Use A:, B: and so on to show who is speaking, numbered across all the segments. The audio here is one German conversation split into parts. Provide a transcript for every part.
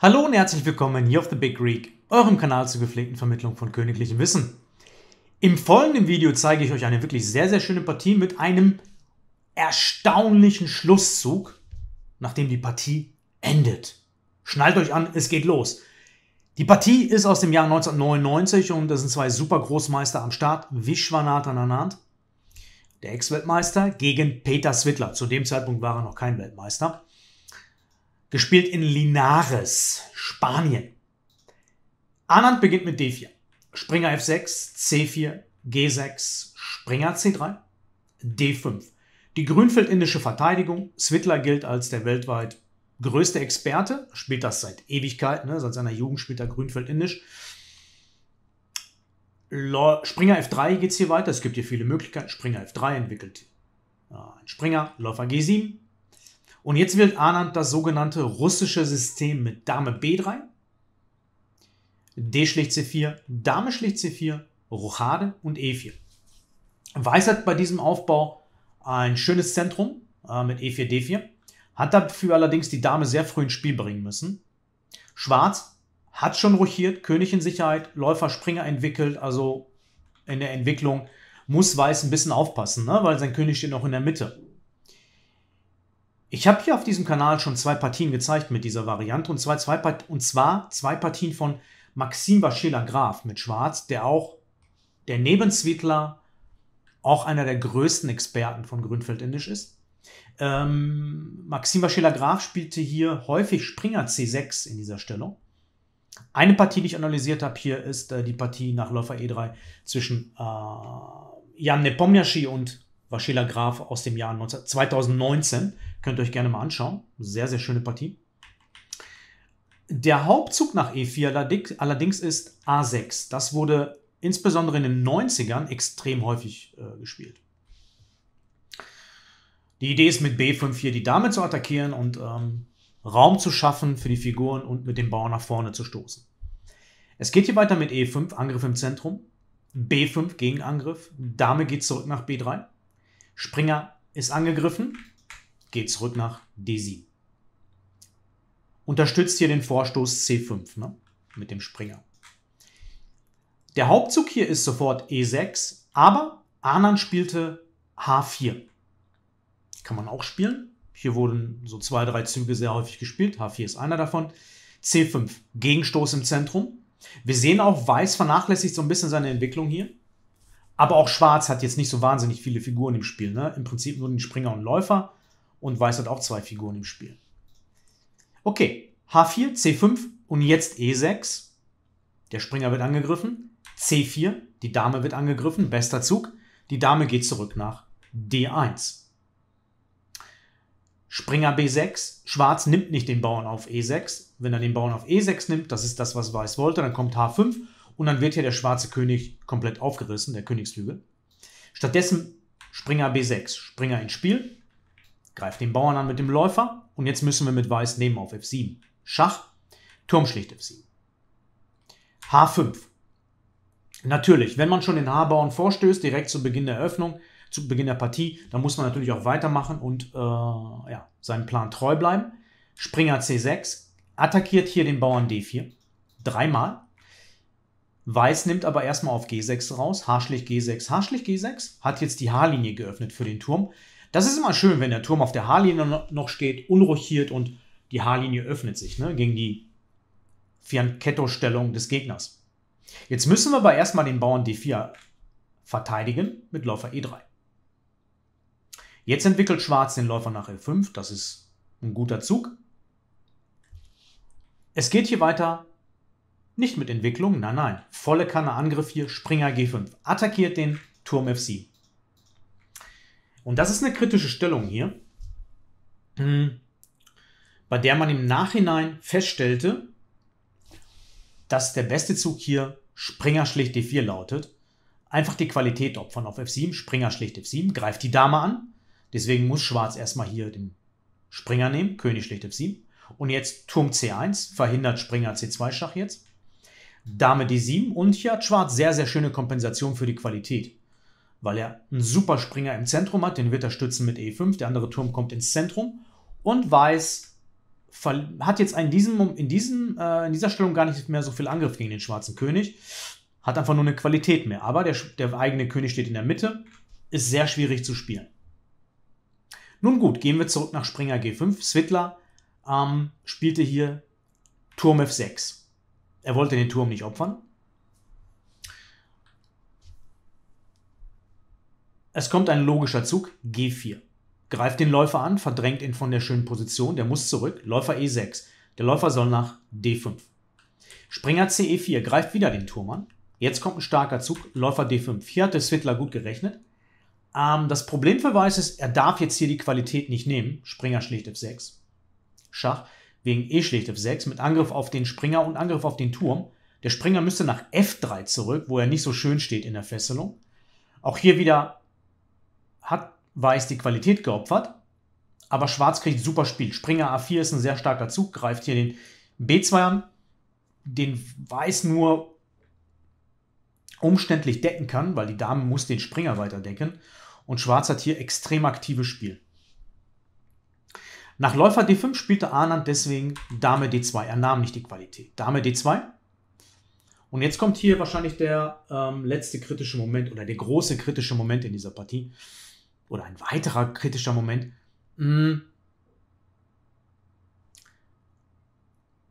A: Hallo und herzlich willkommen hier auf The Big Greek, eurem Kanal zur gepflegten Vermittlung von königlichem Wissen. Im folgenden Video zeige ich euch eine wirklich sehr, sehr schöne Partie mit einem erstaunlichen Schlusszug, nachdem die Partie endet. Schnallt euch an, es geht los. Die Partie ist aus dem Jahr 1999 und da sind zwei super Großmeister am Start, Vishwanathan Anand, der Ex-Weltmeister, gegen Peter Swidler. Zu dem Zeitpunkt war er noch kein Weltmeister gespielt in Linares, Spanien. Anand beginnt mit D4. Springer F6, C4, G6, Springer C3, D5. Die grünfeldindische Verteidigung, Swidler gilt als der weltweit größte Experte, spielt das seit Ewigkeit, ne? seit seiner Jugend spielt er grünfeldindisch. Springer F3 geht es hier weiter, es gibt hier viele Möglichkeiten. Springer F3 entwickelt ja, äh, ein Springer, Läufer G7, und jetzt wählt Anand das sogenannte russische System mit Dame B3, D schlägt C4, Dame schlägt C4, Rochade und E4. Weiß hat bei diesem Aufbau ein schönes Zentrum äh, mit E4, D4, hat dafür allerdings die Dame sehr früh ins Spiel bringen müssen. Schwarz hat schon rochiert, König in Sicherheit, Läufer, Springer entwickelt, also in der Entwicklung muss Weiß ein bisschen aufpassen, ne? weil sein König steht noch in der Mitte. Ich habe hier auf diesem Kanal schon zwei Partien gezeigt mit dieser Variante und zwar zwei, und zwar zwei Partien von Maxim Bachela Graf mit Schwarz, der auch der Nebenzwickler, auch einer der größten Experten von Grünfeld Indisch ist. Ähm, Maxim Bachela Graf spielte hier häufig Springer C6 in dieser Stellung. Eine Partie, die ich analysiert habe hier, ist äh, die Partie nach Läufer E3 zwischen äh, Jan Nepomniachtchi und Vaschila Graf aus dem Jahr 19, 2019. Könnt ihr euch gerne mal anschauen. Sehr, sehr schöne Partie. Der Hauptzug nach E4 allerdings ist A6. Das wurde insbesondere in den 90ern extrem häufig äh, gespielt. Die Idee ist mit B5 hier die Dame zu attackieren und ähm, Raum zu schaffen für die Figuren und mit dem Bauer nach vorne zu stoßen. Es geht hier weiter mit E5, Angriff im Zentrum, B5 Gegenangriff, Dame geht zurück nach B3, Springer ist angegriffen, geht zurück nach D7. Unterstützt hier den Vorstoß C5 ne? mit dem Springer. Der Hauptzug hier ist sofort E6, aber Anan spielte H4. Kann man auch spielen. Hier wurden so zwei, drei Züge sehr häufig gespielt. H4 ist einer davon. C5, Gegenstoß im Zentrum. Wir sehen auch, Weiß vernachlässigt so ein bisschen seine Entwicklung hier. Aber auch Schwarz hat jetzt nicht so wahnsinnig viele Figuren im Spiel. Ne? Im Prinzip nur den Springer und Läufer und Weiß hat auch zwei Figuren im Spiel. Okay, H4, C5 und jetzt E6. Der Springer wird angegriffen. C4, die Dame wird angegriffen, bester Zug. Die Dame geht zurück nach D1. Springer B6, Schwarz nimmt nicht den Bauern auf E6. Wenn er den Bauern auf E6 nimmt, das ist das, was Weiß wollte, dann kommt H5 und dann wird hier der schwarze König komplett aufgerissen, der Königsflügel. Stattdessen Springer B6, Springer ins Spiel, greift den Bauern an mit dem Läufer und jetzt müssen wir mit Weiß nehmen auf F7. Schach, Turm schlicht F7. H5. Natürlich, wenn man schon den H-Bauern vorstößt, direkt zu Beginn der Eröffnung, zu Beginn der Partie, dann muss man natürlich auch weitermachen und äh, ja, seinem Plan treu bleiben. Springer C6 attackiert hier den Bauern D4. Dreimal. Weiß nimmt aber erstmal auf G6 raus. H schlicht G6, H schlicht G6. Hat jetzt die H-Linie geöffnet für den Turm. Das ist immer schön, wenn der Turm auf der H-Linie noch steht, unrochiert und die H-Linie öffnet sich ne, gegen die Fianchetto-Stellung des Gegners. Jetzt müssen wir aber erstmal den Bauern D4 verteidigen mit Läufer E3. Jetzt entwickelt Schwarz den Läufer nach L5, das ist ein guter Zug. Es geht hier weiter nicht mit Entwicklung, nein, nein. Volle Kanne Angriff hier, Springer G5. Attackiert den Turm F7. Und das ist eine kritische Stellung hier, hm, bei der man im Nachhinein feststellte, dass der beste Zug hier Springer schlicht D4 lautet. Einfach die Qualität opfern auf F7, Springer schlicht F7, greift die Dame an. Deswegen muss Schwarz erstmal hier den Springer nehmen, König schlicht F7. Und jetzt Turm C1, verhindert Springer C2-Schach jetzt. Dame D7 und hier hat Schwarz sehr, sehr schöne Kompensation für die Qualität weil er einen super Springer im Zentrum hat, den wird er stützen mit E5, der andere Turm kommt ins Zentrum und weiß, hat jetzt in, diesem, in, diesem, äh, in dieser Stellung gar nicht mehr so viel Angriff gegen den schwarzen König, hat einfach nur eine Qualität mehr, aber der, der eigene König steht in der Mitte, ist sehr schwierig zu spielen. Nun gut, gehen wir zurück nach Springer G5. Swittler ähm, spielte hier Turm F6. Er wollte den Turm nicht opfern, Es kommt ein logischer Zug, G4. Greift den Läufer an, verdrängt ihn von der schönen Position, der muss zurück, Läufer E6. Der Läufer soll nach D5. Springer CE4 greift wieder den Turm an. Jetzt kommt ein starker Zug, Läufer D5. Hier hat der Swittler gut gerechnet. Ähm, das Problem für Weiß ist, er darf jetzt hier die Qualität nicht nehmen. Springer schlägt F6. Schach wegen E schlägt F6 mit Angriff auf den Springer und Angriff auf den Turm. Der Springer müsste nach F3 zurück, wo er nicht so schön steht in der Fesselung. Auch hier wieder hat Weiß die Qualität geopfert, aber Schwarz kriegt ein super Spiel. Springer A4 ist ein sehr starker Zug, greift hier den B2 an, den Weiß nur umständlich decken kann, weil die Dame muss den Springer weiter decken. Und Schwarz hat hier extrem aktives Spiel. Nach Läufer D5 spielte Arnand deswegen Dame D2. Er nahm nicht die Qualität. Dame D2. Und jetzt kommt hier wahrscheinlich der ähm, letzte kritische Moment oder der große kritische Moment in dieser Partie oder ein weiterer kritischer Moment. Mh, mm.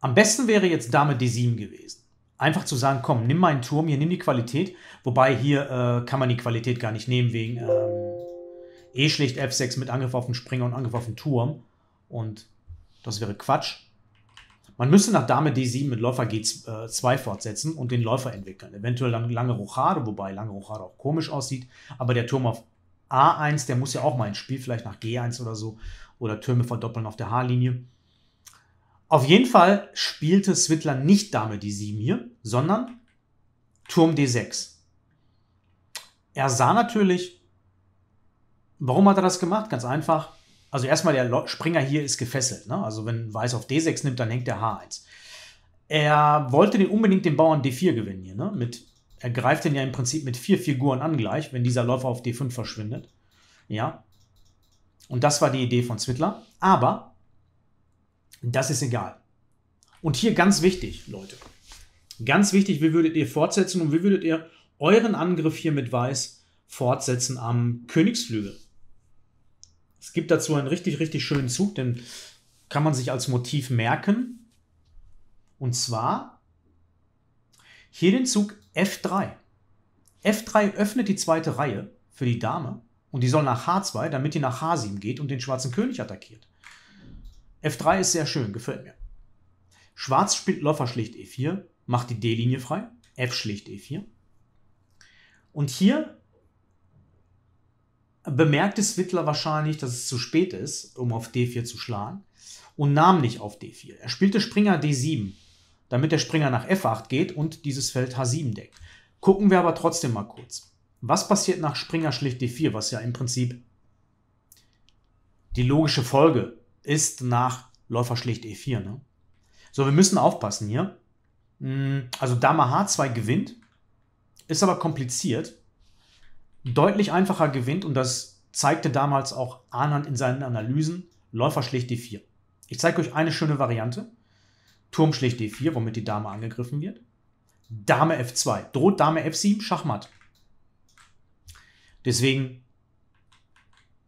A: am besten wäre jetzt Dame D7 gewesen. Einfach zu sagen, komm, nimm meinen Turm hier, nimm die Qualität. Wobei hier äh, kann man die Qualität gar nicht nehmen, wegen ähm, E schlicht F6 mit Angriff auf den Springer und Angriff auf den Turm. Und das wäre Quatsch. Man müsste nach Dame D7 mit Läufer G2 äh, fortsetzen und den Läufer entwickeln. Eventuell dann lange Rochade, wobei lange Rochade auch komisch aussieht, aber der Turm auf A1, der muss ja auch mal ins Spiel, vielleicht nach G1 oder so. Oder Türme verdoppeln auf der H-Linie. Auf jeden Fall spielte Switler nicht Dame D7 hier, sondern Turm D6. Er sah natürlich, warum hat er das gemacht? Ganz einfach. Also erstmal der Springer hier ist gefesselt. Ne? Also wenn Weiß auf D6 nimmt, dann hängt der H1. Er wollte den unbedingt den Bauern D4 gewinnen hier, ne? mit er greift den ja im Prinzip mit vier Figuren an gleich, wenn dieser Läufer auf D5 verschwindet. Ja. Und das war die Idee von Zwittler. Aber das ist egal. Und hier ganz wichtig, Leute. Ganz wichtig, wie würdet ihr fortsetzen und wie würdet ihr euren Angriff hier mit Weiß fortsetzen am Königsflügel? Es gibt dazu einen richtig, richtig schönen Zug, den kann man sich als Motiv merken. Und zwar hier den Zug F3. F3 öffnet die zweite Reihe für die Dame und die soll nach H2, damit die nach H7 geht und den schwarzen König attackiert. F3 ist sehr schön, gefällt mir. Schwarz spielt Läufer schlicht E4, macht die D-Linie frei, F schlicht E4. Und hier bemerkte Wittler wahrscheinlich, dass es zu spät ist, um auf D4 zu schlagen und nahm nicht auf D4. Er spielte Springer D7 damit der Springer nach F8 geht und dieses Feld H7 deckt. Gucken wir aber trotzdem mal kurz. Was passiert nach Springer schlicht D4, was ja im Prinzip die logische Folge ist nach Läufer schlicht E4. Ne? So, wir müssen aufpassen hier. Hm, also Dame H2 gewinnt, ist aber kompliziert. Deutlich einfacher gewinnt und das zeigte damals auch Anand in seinen Analysen. Läufer schlicht D4. Ich zeige euch eine schöne Variante. Turm schlägt D4, womit die Dame angegriffen wird. Dame F2. Droht Dame F7, Schachmatt. Deswegen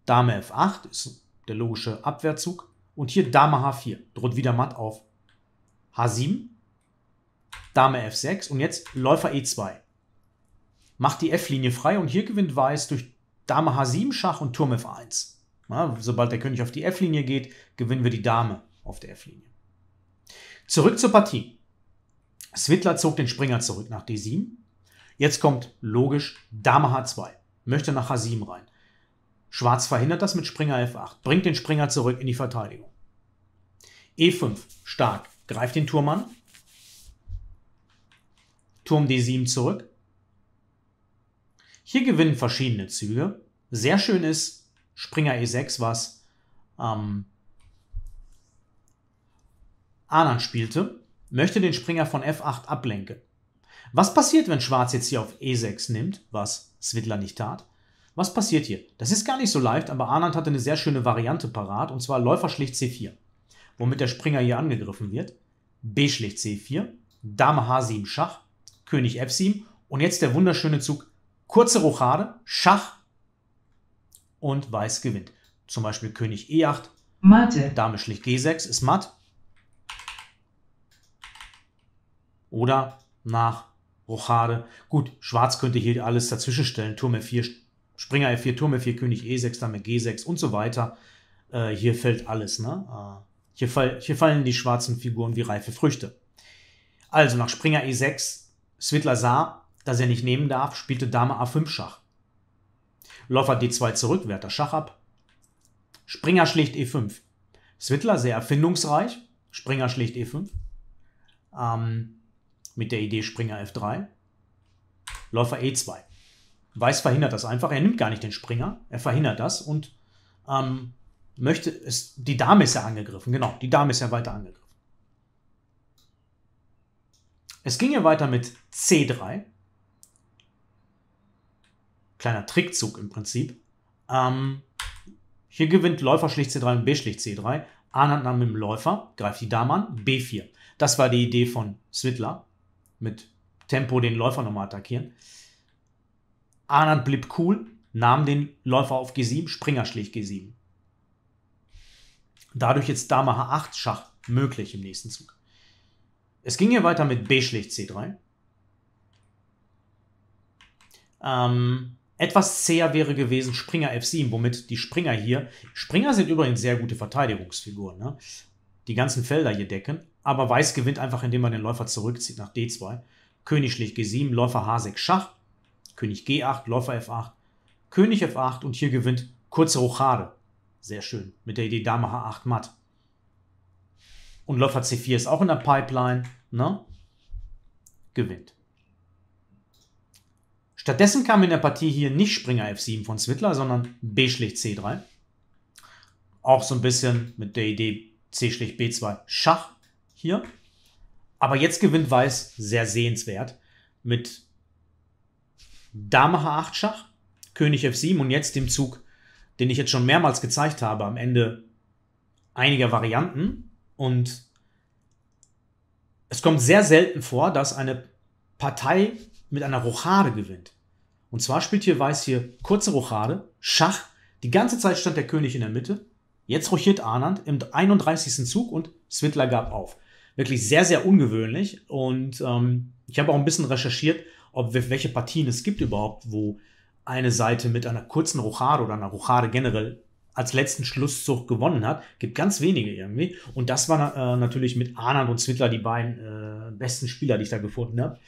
A: Dame F8 ist der logische Abwehrzug. Und hier Dame H4. Droht wieder Matt auf H7. Dame F6 und jetzt Läufer E2. Macht die F-Linie frei und hier gewinnt Weiß durch Dame H7 Schach und Turm F1. Na, sobald der König auf die F-Linie geht, gewinnen wir die Dame auf der F-Linie. Zurück zur Partie. Swidler zog den Springer zurück nach D7. Jetzt kommt logisch Dame H2. Möchte nach H7 rein. Schwarz verhindert das mit Springer F8. Bringt den Springer zurück in die Verteidigung. E5. Stark. Greift den Turm an. Turm D7 zurück. Hier gewinnen verschiedene Züge. Sehr schön ist Springer E6, was ähm, Anand spielte, möchte den Springer von F8 ablenken. Was passiert, wenn Schwarz jetzt hier auf E6 nimmt, was Swidler nicht tat? Was passiert hier? Das ist gar nicht so leicht, aber Arnand hatte eine sehr schöne Variante parat, und zwar Läufer schlicht C4, womit der Springer hier angegriffen wird. B schlicht C4, Dame H7 Schach, König F7 und jetzt der wunderschöne Zug kurze Rochade, Schach und Weiß gewinnt. Zum Beispiel König E8, Mathe. Dame schlicht G6 ist matt oder nach Rochade. Gut, Schwarz könnte hier alles dazwischenstellen. Turm F4, Springer F4, Turm F4, König E6, Dame G6 und so weiter. Äh, hier fällt alles. Ne? Äh, hier, fall, hier fallen die schwarzen Figuren wie reife Früchte. Also nach Springer E6, Swidler sah, dass er nicht nehmen darf, spielte Dame A5 Schach. Läufer D2 zurück, wehrt das Schach ab. Springer schlägt E5. Swidler sehr erfindungsreich. Springer schlägt E5. Ähm, mit der Idee Springer F3, Läufer E2. Weiß verhindert das einfach, er nimmt gar nicht den Springer, er verhindert das und ähm, möchte es, die Dame ist ja angegriffen, genau, die Dame ist ja weiter angegriffen. Es ging ja weiter mit C3. Kleiner Trickzug im Prinzip. Ähm, hier gewinnt Läufer schlicht C3 und B schlicht C3. A hat mit dem Läufer, greift die Dame an, B4. Das war die Idee von Switler, mit Tempo den Läufer nochmal attackieren. Arnold blieb cool, nahm den Läufer auf G7, Springer schlägt G7. Dadurch jetzt Dame H8 Schach möglich im nächsten Zug. Es ging hier weiter mit B schlägt C3. Ähm, etwas zäher wäre gewesen Springer F7, womit die Springer hier. Springer sind übrigens sehr gute Verteidigungsfiguren. Ne? Die ganzen Felder hier decken aber Weiß gewinnt einfach, indem man den Läufer zurückzieht nach D2. König schlägt G7, Läufer H6 Schach, König G8, Läufer F8, König F8 und hier gewinnt kurze Rochade. Sehr schön, mit der Idee Dame H8 matt. Und Läufer C4 ist auch in der Pipeline, ne? Gewinnt. Stattdessen kam in der Partie hier nicht Springer F7 von Zwittler, sondern B schlägt C3. Auch so ein bisschen mit der Idee C schlägt B2 Schach, hier. Aber jetzt gewinnt Weiß sehr sehenswert mit Dame H8 Schach, König F7 und jetzt dem Zug, den ich jetzt schon mehrmals gezeigt habe, am Ende einiger Varianten. Und es kommt sehr selten vor, dass eine Partei mit einer Rochade gewinnt. Und zwar spielt hier Weiß hier kurze Rochade, Schach. Die ganze Zeit stand der König in der Mitte. Jetzt rochiert Arnand im 31. Zug und Swindler gab auf wirklich sehr, sehr ungewöhnlich. Und ähm, ich habe auch ein bisschen recherchiert, ob welche Partien es gibt überhaupt, wo eine Seite mit einer kurzen Rochade oder einer Rochade generell als letzten Schlusszug gewonnen hat. Gibt ganz wenige irgendwie. Und das war äh, natürlich mit Arnand und Zwittler die beiden äh, besten Spieler, die ich da gefunden habe,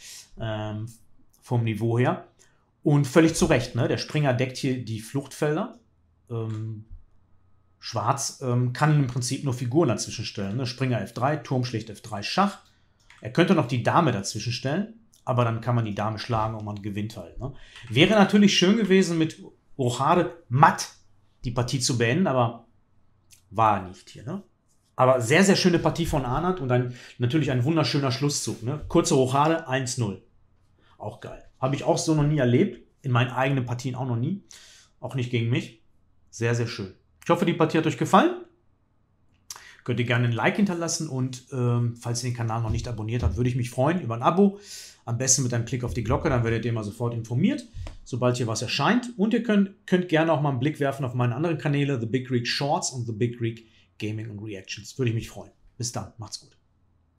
A: ähm, vom Niveau her. Und völlig zu Recht, ne? Der Springer deckt hier die Fluchtfelder. Ähm, Schwarz ähm, kann im Prinzip nur Figuren dazwischen stellen. Ne? Springer F3, Turm schlägt F3, Schach. Er könnte noch die Dame dazwischen stellen, aber dann kann man die Dame schlagen und man gewinnt halt. Ne? Wäre natürlich schön gewesen, mit Rochade matt die Partie zu beenden, aber war nicht hier. Ne? Aber sehr, sehr schöne Partie von Arnert und ein, natürlich ein wunderschöner Schlusszug. Ne? Kurze Rochade, 1-0. Auch geil. Habe ich auch so noch nie erlebt. In meinen eigenen Partien auch noch nie. Auch nicht gegen mich. Sehr, sehr schön. Ich hoffe, die Partie hat euch gefallen. Könnt ihr gerne ein Like hinterlassen und ähm, falls ihr den Kanal noch nicht abonniert habt, würde ich mich freuen über ein Abo. Am besten mit einem Klick auf die Glocke, dann werdet ihr immer sofort informiert, sobald hier was erscheint. Und ihr könnt, könnt gerne auch mal einen Blick werfen auf meine anderen Kanäle, The Big Greek Shorts und The Big Greek Gaming und Reactions. Würde ich mich freuen. Bis dann, macht's gut.